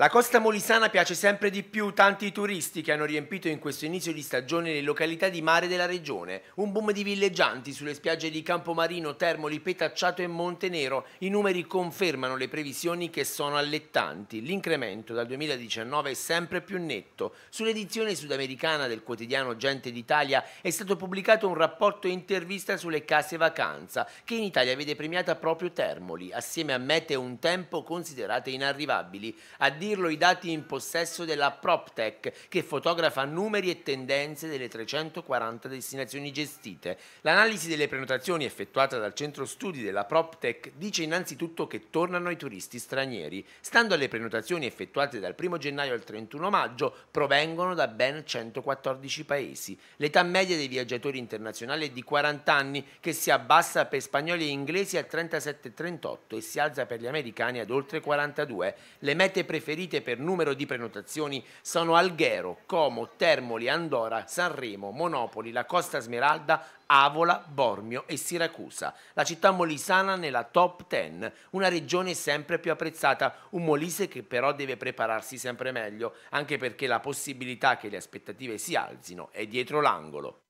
La costa molisana piace sempre di più, tanti turisti che hanno riempito in questo inizio di stagione le località di mare della regione, un boom di villeggianti sulle spiagge di Campomarino, Termoli, Petacciato e Montenero. I numeri confermano le previsioni che sono allettanti. L'incremento dal 2019 è sempre più netto. Sull'edizione sudamericana del quotidiano Gente d'Italia è stato pubblicato un rapporto intervista sulle case vacanza, che in Italia vede premiata proprio Termoli, assieme a mete un tempo considerate inarrivabili. Addir dirlo i dati in possesso della PropTech, che fotografa numeri e tendenze delle 340 destinazioni gestite. L'analisi delle prenotazioni effettuata dal centro studi della PropTech dice innanzitutto che tornano i turisti stranieri. Stando alle prenotazioni effettuate dal 1 gennaio al 31 maggio, provengono da ben 114 paesi. L'età media dei viaggiatori internazionali è di 40 anni, che si abbassa per spagnoli e inglesi a 37,38 e si alza per gli americani ad oltre 42. Le mete preferite preferite per numero di prenotazioni sono Alghero, Como, Termoli, Andora, Sanremo, Monopoli, la Costa Smeralda, Avola, Bormio e Siracusa. La città molisana nella top 10, una regione sempre più apprezzata, un Molise che però deve prepararsi sempre meglio, anche perché la possibilità che le aspettative si alzino è dietro l'angolo.